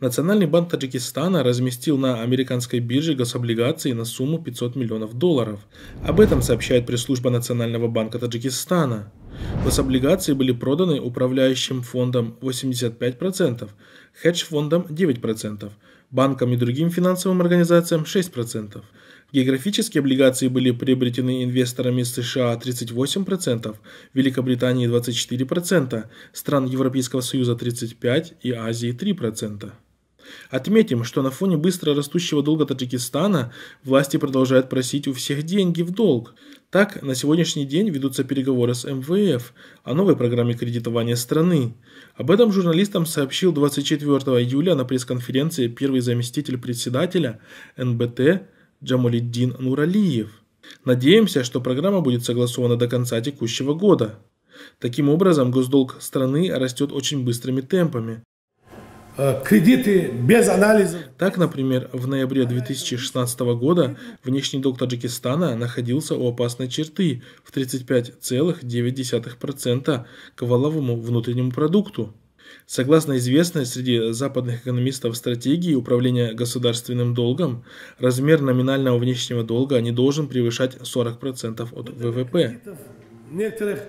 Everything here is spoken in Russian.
Национальный банк Таджикистана разместил на американской бирже гособлигации на сумму 500 миллионов долларов. Об этом сообщает пресс-служба Национального банка Таджикистана. Гособлигации были проданы управляющим фондом 85%, хедж-фондом 9%, банкам и другим финансовым организациям 6%. Географические облигации были приобретены инвесторами из США 38%, Великобритании 24%, стран Европейского Союза 35% и Азии 3%. Отметим, что на фоне быстро растущего долга Таджикистана власти продолжают просить у всех деньги в долг. Так, на сегодняшний день ведутся переговоры с МВФ о новой программе кредитования страны. Об этом журналистам сообщил 24 июля на пресс-конференции первый заместитель председателя НБТ Джамалиддин Нуралиев. Надеемся, что программа будет согласована до конца текущего года. Таким образом, госдолг страны растет очень быстрыми темпами. Э, кредиты без анализа. Так, например, в ноябре 2016 года внешний долг Таджикистана находился у опасной черты в 35,9% к валовому внутреннему продукту. Согласно известной среди западных экономистов стратегии управления государственным долгом, размер номинального внешнего долга не должен превышать 40% от ВВП. Некоторых